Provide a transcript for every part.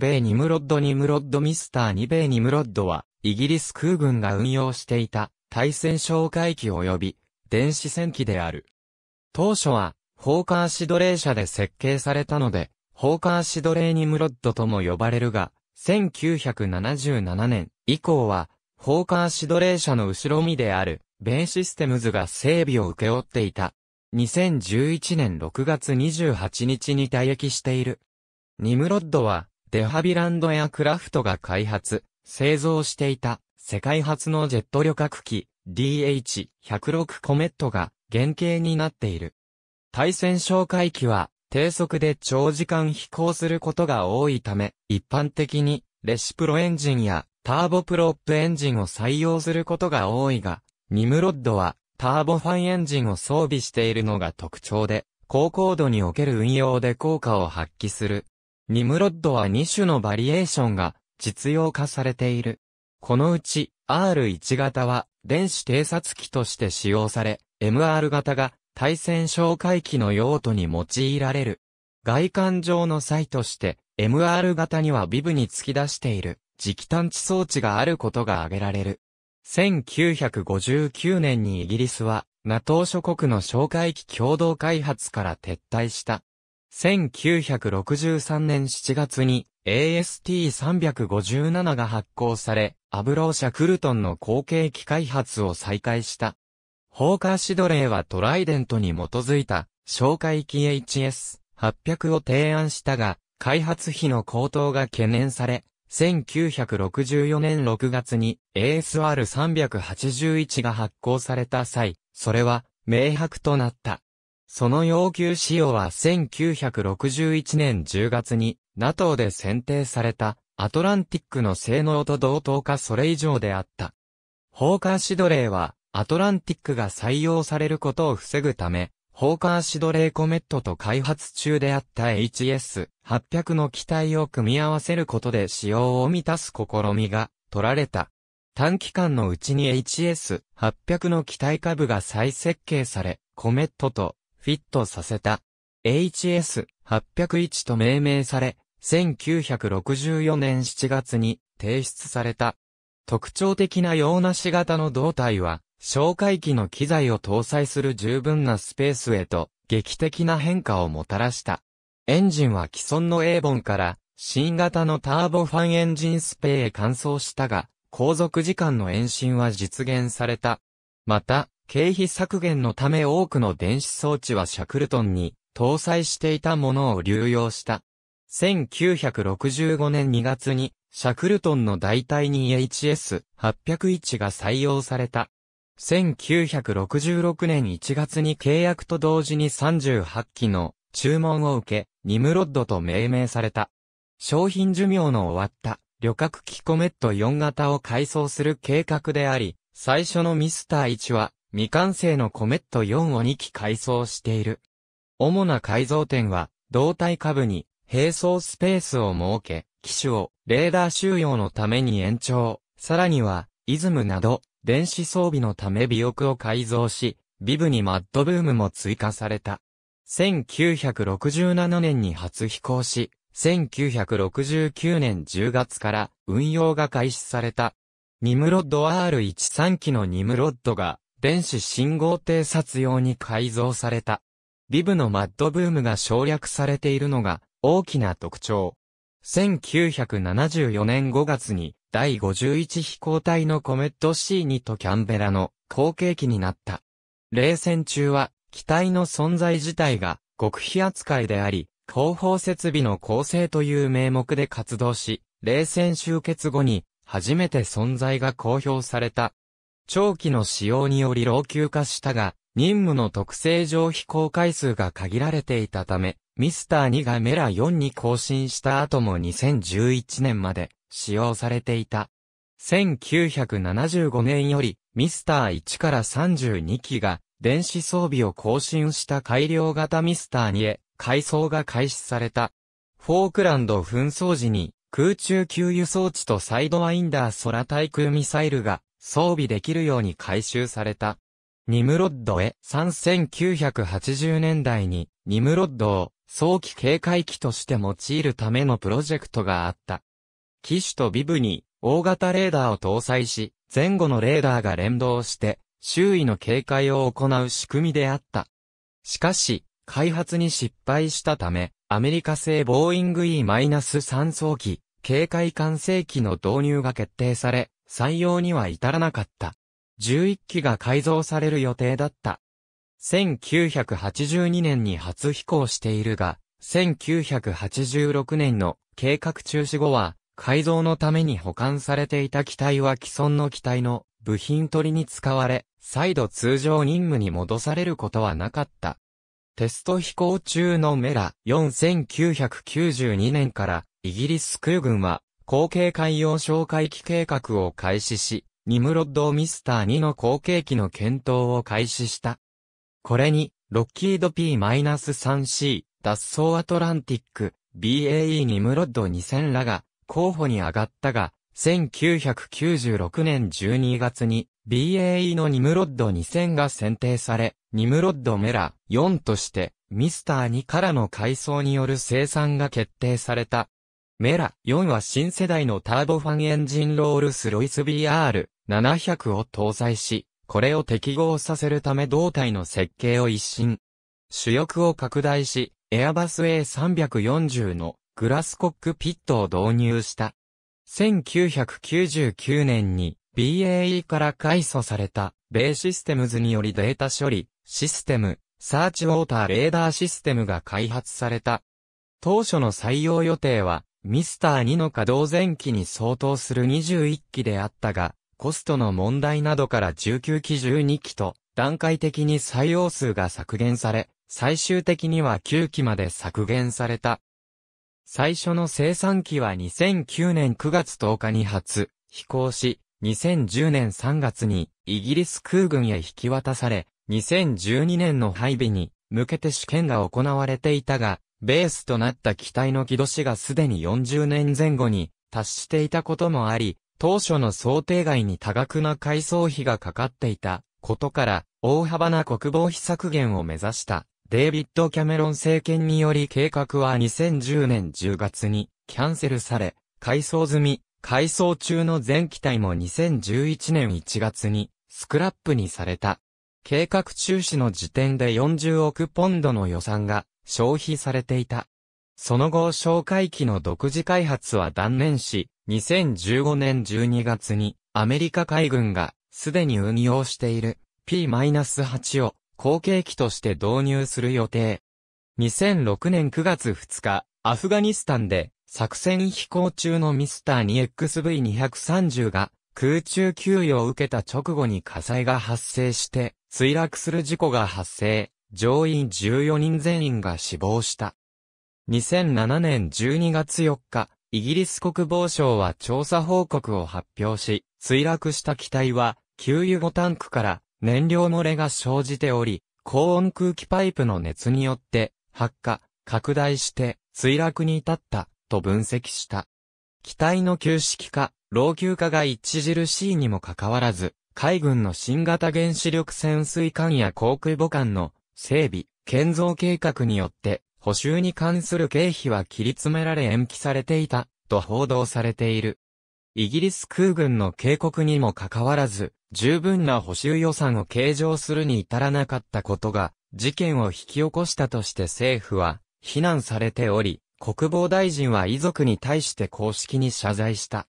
米ニムロッドニムロッドミスター2米ニムロッドは、イギリス空軍が運用していた、対戦哨戒機及び、電子戦機である。当初は、ホーカーシドレー社で設計されたので、ホーカーシドレーニムロッドとも呼ばれるが、1977年以降は、ホーカーシドレー社の後ろ身である、ベイシステムズが整備を請け負っていた。2011年6月28日に退役している。ニムロッドは、デハビランドやクラフトが開発、製造していた世界初のジェット旅客機 DH-106 コメットが原型になっている。対戦哨戒機は低速で長時間飛行することが多いため、一般的にレシプロエンジンやターボプロップエンジンを採用することが多いが、ニムロッドはターボファンエンジンを装備しているのが特徴で、高高度における運用で効果を発揮するニムロッドは2種のバリエーションが実用化されている。このうち R1 型は電子偵察機として使用され、MR 型が対戦哨戒機の用途に用いられる。外観上の際として MR 型にはビブに突き出している磁気探知装置があることが挙げられる。1959年にイギリスは NATO 諸国の哨戒機共同開発から撤退した。1963年7月に AST357 が発行され、アブロー社クルトンの後継機開発を再開した。ホーカーシドレーはトライデントに基づいた、紹介機 HS800 を提案したが、開発費の高騰が懸念され、1964年6月に ASR381 が発行された際、それは明白となった。その要求仕様は1961年10月に NATO で選定されたアトランティックの性能と同等かそれ以上であった。ホーカーシドレーはアトランティックが採用されることを防ぐため、ホーカーシドレーコメットと開発中であった HS800 の機体を組み合わせることで使用を満たす試みが取られた。短期間のうちに HS800 の機体下部が再設計され、コメットとフィットさせた HS801 と命名され、1964年7月に提出された。特徴的な洋梨型の胴体は、哨戒機の機材を搭載する十分なスペースへと劇的な変化をもたらした。エンジンは既存のエーボンから新型のターボファンエンジンスペーへ換装したが、航続時間の延伸は実現された。また、経費削減のため多くの電子装置はシャクルトンに搭載していたものを流用した。1965年2月にシャクルトンの代替に HS801 が採用された。1966年1月に契約と同時に38機の注文を受け、ニムロッドと命名された。商品寿命の終わった旅客機コメット4型を改装する計画であり、最初のミスター1は未完成のコメット4を2機改装している。主な改造点は、胴体下部に、並走スペースを設け、機種をレーダー収容のために延長、さらには、イズムなど、電子装備のため尾翼を改造し、ビブにマッドブームも追加された。1967年に初飛行し、1969年10月から運用が開始された。ニムロッド R13 機のニムロッドが電子信号偵察用に改造された。ビブのマッドブームが省略されているのが大きな特徴。1974年5月に第51飛行隊のコメット C2 とキャンベラの後継機になった。冷戦中は機体の存在自体が極秘扱いであり、広報設備の構成という名目で活動し、冷戦終結後に初めて存在が公表された長期の使用により老朽化したが、任務の特性上飛行回数が限られていたため、ミスター2がメラ4に更新した後も2011年まで使用されていた。1975年よりミスター1から32機が電子装備を更新した改良型ミスター2へ改装が開始された。フォークランド紛争時に空中給油装置とサイドワインダー空対空ミサイルが装備できるように改修された。ニムロッドへ3980年代にニムロッドを早期警戒機として用いるためのプロジェクトがあった。機種とビブに大型レーダーを搭載し、前後のレーダーが連動して周囲の警戒を行う仕組みであった。しかし、開発に失敗したため、アメリカ製ボーイング E-3 早機、警戒管制機の導入が決定され、採用には至らなかった。11機が改造される予定だった。1982年に初飛行しているが、1986年の計画中止後は、改造のために保管されていた機体は既存の機体の部品取りに使われ、再度通常任務に戻されることはなかった。テスト飛行中のメラ4992年からイギリス空軍は後継海洋紹介機計画を開始し、ニムロッド・ミスター2の後継機の検討を開始した。これに、ロッキード P-3C、脱走アトランティック、BAE ニムロッド2000らが候補に上がったが、1996年12月に BAE のニムロッド2000が選定され、ニムロッドメラ4としてミスター2からの改装による生産が決定された。メラ4は新世代のターボファンエンジンロールスロイス BR700 を搭載し、これを適合させるため胴体の設計を一新。主翼を拡大し、エアバス A340 のグラスコックピットを導入した。1999年に BAE から改祖された米システムズによりデータ処理、システム、サーチウォーターレーダーシステムが開発された。当初の採用予定はミスター2の稼働前期に相当する21機であったが、コストの問題などから19機12機と、段階的に採用数が削減され、最終的には9機まで削減された。最初の生産機は2009年9月10日に発、飛行し、2010年3月にイギリス空軍へ引き渡され、2012年の配備に向けて試験が行われていたが、ベースとなった機体の軌動。死がすでに40年前後に達していたこともあり、当初の想定外に多額な改装費がかかっていたことから、大幅な国防費削減を目指したデイビッド・キャメロン政権により計画は2010年10月にキャンセルされ、改装済み、改装中の全機体も2011年1月にスクラップにされた。計画中止の時点で40億ポンドの予算が消費されていた。その後哨戒機の独自開発は断念し、2015年12月にアメリカ海軍がすでに運用している P-8 を後継機として導入する予定。2006年9月2日、アフガニスタンで作戦飛行中のミスター 2XV230 が空中給与を受けた直後に火災が発生して墜落する事故が発生。乗員14人全員が死亡した。2007年12月4日、イギリス国防省は調査報告を発表し、墜落した機体は、給油後タンクから燃料漏れが生じており、高温空気パイプの熱によって発火、拡大して墜落に至ったと分析した。機体の旧式化、老朽化が著しいにもかかわらず、海軍の新型原子力潜水艦や航空母艦の整備、建造計画によって、補修に関する経費は切り詰められ延期されていた、と報道されている。イギリス空軍の警告にもかかわらず、十分な補修予算を計上するに至らなかったことが、事件を引き起こしたとして政府は、非難されており、国防大臣は遺族に対して公式に謝罪した。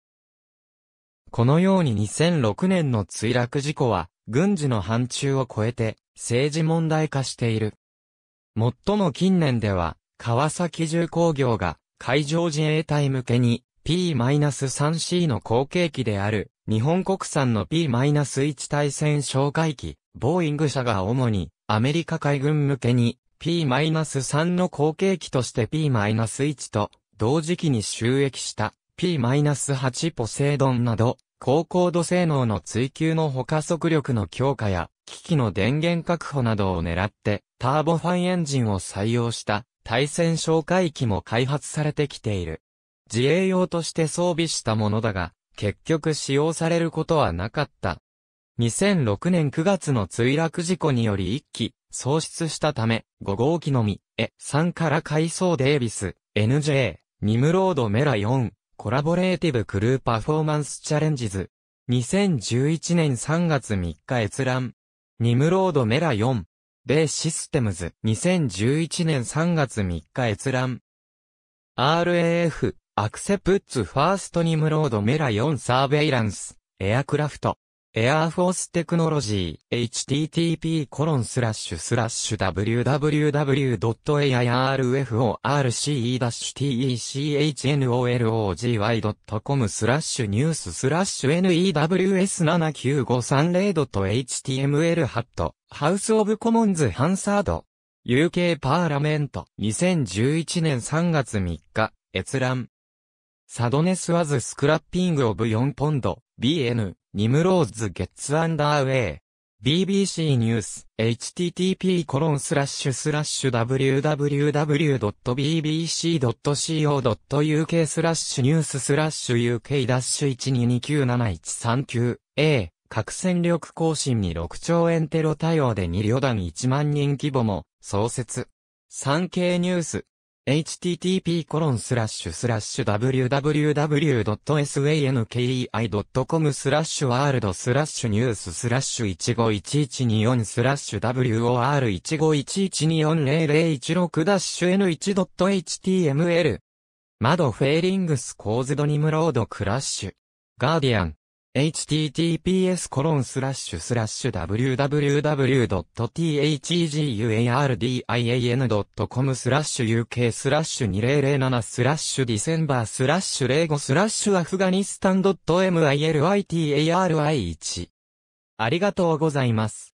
このように2006年の墜落事故は、軍事の範疇を超えて政治問題化している。最も近年では、川崎重工業が海上自衛隊向けに P-3C の後継機である日本国産の P-1 対戦哨戒機、ボーイング社が主にアメリカ海軍向けに P-3 の後継機として P-1 と同時期に収益した P-8 ポセイドンなど高高度性能の追求のほか速力の強化や、機器の電源確保などを狙って、ターボファンエンジンを採用した対戦哨戒機も開発されてきている。自衛用として装備したものだが、結局使用されることはなかった。2006年9月の墜落事故により1機、喪失したため、5号機のみ、E3 から回送デイビス、NJ、ニムロードメラ4、コラボレーティブクルーパフォーマンスチャレンジズ。2011年3月3日閲覧。ニムロードメラ4。米システムズ。2011年3月3日閲覧。RAF。アクセプッツファーストニムロードメラ4サーベイランス。エアクラフト。エアーフォーステクノロジー http://www.airforce-technology.com スラッシュニューススラッシュ news79530.html ハットハウスオブコモンズハンサード UK パーラメント2011年3月3日閲覧サドネスワズスクラッピングオブ4ポンド BN ニムローズゲッツアンダーウェイ。BBC ニュース、http コロンスラッシュスラッシュ www.bbc.co.uk スラッシュニューススラッシュ UK-12297139A 核戦力更新に6兆円テロ対応で2両弾1万人規模も創設。産経ニュース http://www.sankei.com スラッシュワールドスラッシュニューススラッシュ151124スラッシュ WOR1511240016-n1.html 窓フェーリングスコーズドニムロードクラッシュガーディアン h t t p s w w w t h e g u r d i a n c o m スラッシュ uk スラッシュ2007スラッシュディセンバースラッシュ05スラッシュアフガニスタン .militari1 ありがとうございます。